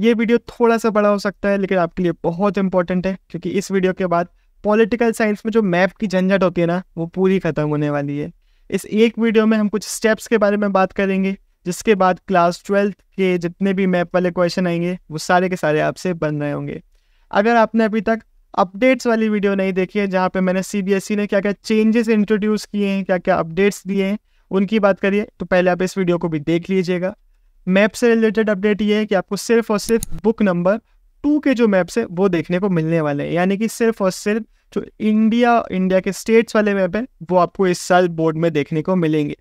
ये वीडियो थोड़ा सा बड़ा हो सकता है लेकिन आपके लिए बहुत इंपॉर्टेंट है क्योंकि इस वीडियो के बाद पॉलिटिकल साइंस में जो मैप की झंझट होती है ना वो पूरी ख़त्म होने वाली है इस एक वीडियो में हम कुछ स्टेप्स के बारे में बात करेंगे जिसके बाद क्लास ट्वेल्थ के जितने भी मैप वाले क्वेश्चन आएंगे वो सारे के सारे आपसे बन रहे होंगे अगर आपने अभी तक अपडेट्स वाली वीडियो नहीं देखी है जहाँ पे मैंने सीबीएसई e ने क्या क्या चेंजेस इंट्रोड्यूस किए हैं क्या क्या अपडेट्स दिए हैं उनकी बात करिए तो पहले आप इस वीडियो को भी देख लीजिएगा मैप से रिलेटेड अपडेट ये है कि आपको सिर्फ और सिर्फ बुक नंबर टू के जो मैप्स है वो देखने को मिलने वाले हैं यानी कि सिर्फ और सिर्फ जो इंडिया इंडिया के स्टेट्स वाले मैप है वो आपको इस साल बोर्ड में देखने को मिलेंगे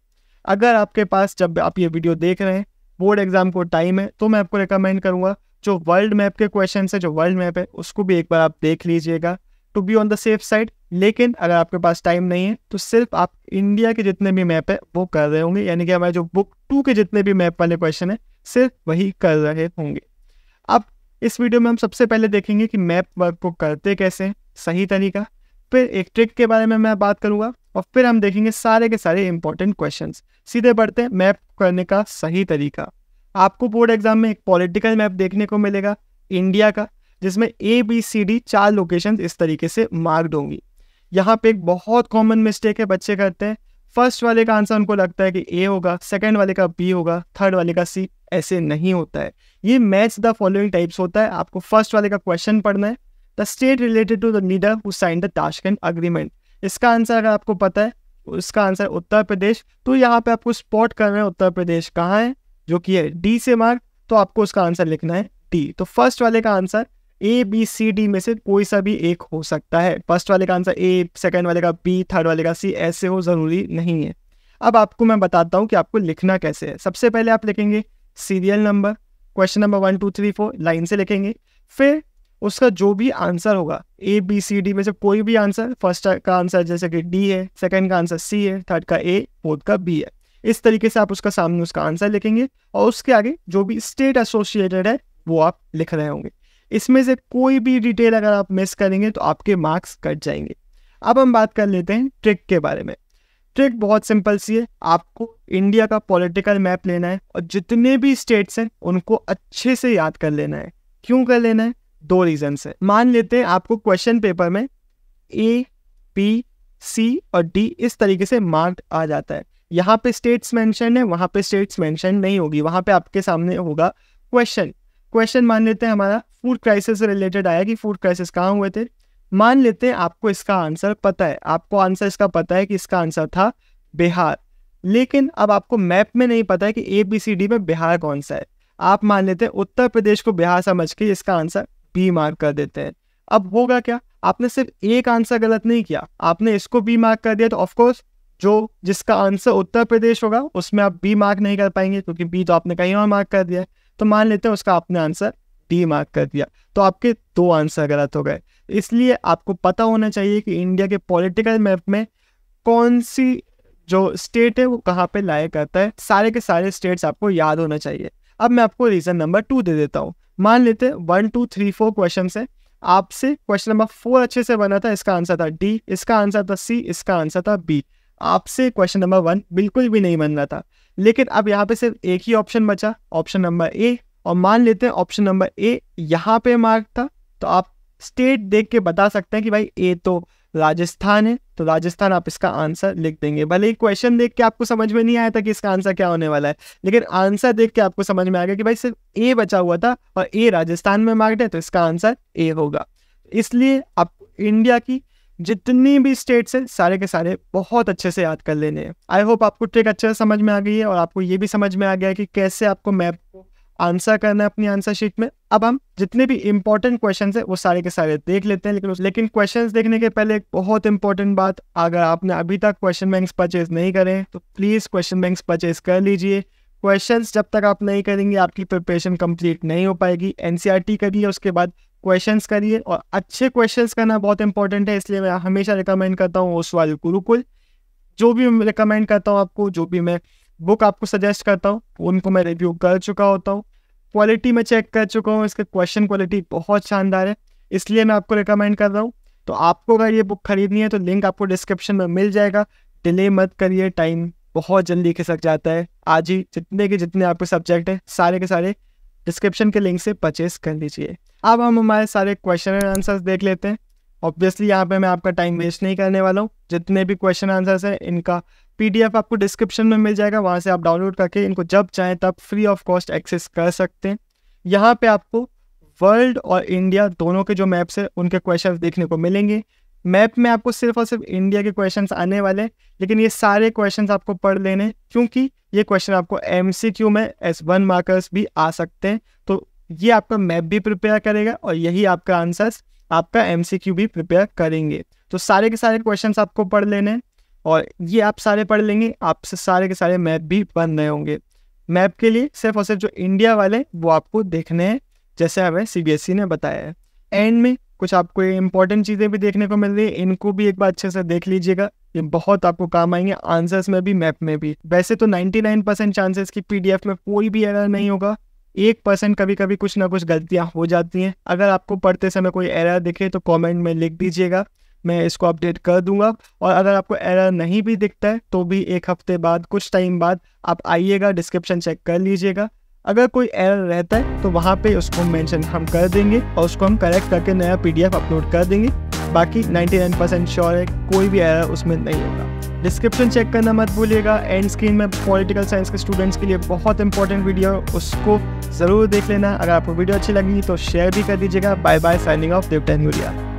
अगर आपके पास जब आप ये वीडियो देख रहे हैं बोर्ड एग्जाम को टाइम है तो मैं आपको रिकमेंड करूँगा जो वर्ल्ड मैप के क्वेश्चन है जो वर्ल्ड मैप है उसको भी एक बार आप देख लीजिएगा to be on the safe side लेकिन अगर आपके पास टाइम नहीं है तो सिर्फ आप इंडिया के जितने भी मैप है वो कर रहे होंगे यानी कि हमारे जो बुक टू के जितने भी मैप वाले क्वेश्चन है सिर्फ वही कर रहे होंगे अब इस वीडियो में हम सबसे पहले देखेंगे कि मैप वर्क को करते कैसे सही तरीका फिर एक ट्रिक के बारे में मैं बात करूंगा और फिर हम देखेंगे सारे के सारे इंपॉर्टेंट क्वेश्चन सीधे बढ़ते हैं मैप करने का सही तरीका आपको बोर्ड एग्जाम में एक पॉलिटिकल मैप देखने को मिलेगा इंडिया का जिसमें ए बी सी डी चार लोकेशन इस तरीके से मार्क्ड होंगी यहाँ पे एक बहुत कॉमन मिस्टेक है बच्चे करते हैं फर्स्ट वाले का आंसर उनको लगता है कि ए होगा सेकंड वाले का बी होगा थर्ड वाले का सी ऐसे नहीं होता है ये मैच द फॉलोइंग टाइप्स होता है आपको फर्स्ट वाले का क्वेश्चन पढ़ना है the state related to the leader who sign the Tashkent agreement इसका आंसर अगर आपको पता है उसका आंसर उत्तर प्रदेश तो यहाँ पे आपको स्पॉट करना है उत्तर प्रदेश कहाँ है जो कि है डी से मार्क तो आपको उसका आंसर लिखना है डी तो फर्स्ट वाले का answer A B C D में से कोई सा भी एक हो सकता है फर्स्ट वाले का आंसर ए सेकेंड वाले का बी थर्ड वाले का सी ऐसे हो ज़रूरी नहीं है अब आपको मैं बताता हूँ कि आपको लिखना कैसे है सबसे पहले आप लिखेंगे serial number question number one two three four line से लिखेंगे फिर उसका जो भी आंसर होगा ए बी सी डी में से कोई भी आंसर फर्स्ट का आंसर जैसे कि डी है सेकेंड का आंसर सी है थर्ड का ए फोर्थ का बी है इस तरीके से आप उसका सामने उसका आंसर लिखेंगे और उसके आगे जो भी स्टेट एसोसिएटेड है वो आप लिख रहे होंगे इसमें से कोई भी डिटेल अगर आप मिस करेंगे तो आपके मार्क्स कट जाएंगे अब हम बात कर लेते हैं ट्रिक के बारे में ट्रिक बहुत सिंपल सी है आपको इंडिया का पॉलिटिकल मैप लेना है और जितने भी स्टेट्स हैं उनको अच्छे से याद कर लेना है क्यों कर लेना है दो रीजन्स है मान लेते हैं आपको क्वेश्चन पेपर में ए पी सी और डी इस तरीके से मार्क आ जाता है यहाँ पे स्टेट्स मेंशन है वहाँ पे स्टेट्स मेंशन नहीं होगी वहाँ पे आपके सामने होगा क्वेश्चन क्वेश्चन मान लेते हैं हमारा फूड क्राइसिस से रिलेटेड आया कि फूड क्राइसिस कहाँ हुए थे मान लेते हैं आपको इसका आंसर पता है आपको आंसर इसका पता है कि इसका आंसर था बिहार लेकिन अब आपको मैप में नहीं पता है कि ए बी सी डी में बिहार कौन सा है आप मान लेते हैं उत्तर प्रदेश को बिहार समझ के इसका आंसर बी मार्क कर देते हैं अब होगा क्या आपने सिर्फ एक आंसर गलत नहीं किया आपने इसको बी मार्क कर दिया तो ऑफकोर्स जो जिसका आंसर उत्तर प्रदेश होगा उसमें आप बी मार्क नहीं कर पाएंगे क्योंकि बी तो आपने कहीं और मार्क कर दिया है तो मान लेते हैं उसका आपने आंसर टी मार्क कर दिया तो आपके दो आंसर गलत हो गए इसलिए आपको पता होना चाहिए कि इंडिया के पॉलिटिकल मैप में कौन सी जो स्टेट है वो कहाँ पे लाया करता है सारे के सारे स्टेट्स आपको याद होना चाहिए अब मैं आपको रीज़न नंबर टू दे देता हूँ मान लेते हैं one two three four question है आपसे क्वेश्चन नंबर फोर अच्छे से बना था इसका आंसर था डी इसका आंसर था सी इसका आंसर था बी आपसे क्वेश्चन नंबर वन बिल्कुल भी नहीं बन रहा था लेकिन अब यहाँ पे सिर्फ एक ही ऑप्शन बचा ऑप्शन नंबर ए और मान लेते हैं ऑप्शन नंबर ए यहाँ पे मार्क था तो आप स्टेट देख के बता सकते हैं कि भाई ए तो राजस्थान है तो राजस्थान आप इसका आंसर लिख देंगे भले ही क्वेश्चन देख के आपको समझ में नहीं आया था कि इसका आंसर क्या होने वाला है लेकिन आंसर देख के आपको समझ में आ गया कि भाई सिर्फ ए बचा हुआ था और ए राजस्थान में मार्क्ड है तो इसका आंसर ए होगा इसलिए आप इंडिया की जितनी भी स्टेट्स हैं सारे के सारे बहुत अच्छे से याद कर लेने हैं आई होप आपको ट्रिक अच्छे से समझ में आ गई है और आपको ये भी समझ में आ गया है कि कैसे आपको मैप आंसर करना है अपनी आंसर शीट में अब हम जितने भी इंपॉर्टेंट क्वेश्चन है वो सारे के सारे देख लेते हैं लेकिन लेकिन क्वेश्चन देखने के पहले एक बहुत इंपॉर्टेंट बात अगर आपने अभी तक क्वेश्चन बैंक्स परचेज नहीं करें तो प्लीज़ क्वेश्चन बैंक्स परचेज कर लीजिए क्वेश्चंस जब तक आप नहीं करेंगे आपकी प्रिपरेशन कंप्लीट नहीं हो पाएगी एनसीईआरटी e करिए उसके बाद क्वेश्चंस करिए और अच्छे क्वेश्चंस करना बहुत इंपॉर्टेंट है इसलिए मैं हमेशा रिकमेंड करता हूँ वाले गुरुकुल जो भी रिकमेंड करता हूँ आपको जो भी मैं बुक आपको सजेस्ट करता हूँ उनको मैं रिव्यू कर चुका होता हूँ क्वालिटी में चेक कर चुका हूँ इसका क्वेश्चन क्वालिटी बहुत शानदार है इसलिए मैं आपको रिकमेंड कर रहा हूँ तो आपको अगर ये बुक खरीदनी है तो लिंक आपको डिस्क्रिप्शन में मिल जाएगा डिले मत करिए टाइम बहुत जल्दी खिसक जाता है आज ही जितने के जितने आपके सब्जेक्ट हैं सारे के सारे डिस्क्रिप्शन के लिंक से परचेस कर लीजिए अब हम हमारे सारे क्वेश्चन एंड आंसर्स देख लेते हैं ऑब्वियसली यहाँ पे मैं आपका टाइम वेस्ट नहीं करने वाला हूँ जितने भी क्वेश्चन आंसर्स हैं इनका पीडीएफ आपको डिस्क्रिप्शन में मिल जाएगा वहाँ से आप डाउनलोड करके इनको जब चाहें तब फ्री ऑफ कॉस्ट एक्सेस कर सकते हैं यहाँ पे आपको वर्ल्ड और इंडिया दोनों के जो मैप्स हैं उनके क्वेश्चन देखने को मिलेंगे मैप में आपको सिर्फ और सिर्फ इंडिया के क्वेश्चंस आने वाले हैं लेकिन ये सारे क्वेश्चंस आपको पढ़ लेने क्योंकि ये क्वेश्चन आपको एम में एस वन मार्कर्स भी आ सकते हैं तो ये आपका मैप भी प्रिपेयर करेगा और यही आपका आंसर्स आपका एम भी प्रिपेयर करेंगे तो सारे के सारे क्वेश्चन आपको पढ़ लेने और ये आप सारे पढ़ लेंगे आपसे सारे के सारे मैप भी बन रहे होंगे मैप के लिए सिर्फ और सिर्फ जो इंडिया वाले वो आपको देखने हैं जैसे हमें सी e ने बताया है एंड में कुछ आपको इंपॉर्टेंट चीज़ें भी देखने को मिल रही है इनको भी एक बार अच्छे से देख लीजिएगा ये बहुत आपको काम आएंगे आंसर्स में भी मैप में भी वैसे तो 99% चांसेस की पीडीएफ में कोई भी एरर नहीं होगा एक परसेंट कभी कभी कुछ ना कुछ गलतियाँ हो जाती हैं अगर आपको पढ़ते समय कोई एरर दिखे तो कमेंट में लिख दीजिएगा मैं इसको अपडेट कर दूंगा और अगर आपको एरर नहीं भी दिखता है तो भी एक हफ्ते बाद कुछ टाइम बाद आप आइएगा डिस्क्रिप्शन चेक कर लीजिएगा अगर कोई एरर रहता है तो वहाँ पे उसको मेंशन हम कर देंगे और उसको हम करेक्ट करके नया पीडीएफ अपलोड कर देंगे बाकी 99 परसेंट श्योर है कोई भी एरर उसमें नहीं होगा डिस्क्रिप्शन चेक करना मत भूलिएगा एंड स्क्रीन में पॉलिटिकल साइंस के स्टूडेंट्स के लिए बहुत इंपॉर्टेंट वीडियो उसको ज़रूर देख लेना अगर आपको वीडियो अच्छी लगी तो शेयर भी कर दीजिएगा बाय बाय साइनिंग ऑफ देवटेन यूरिया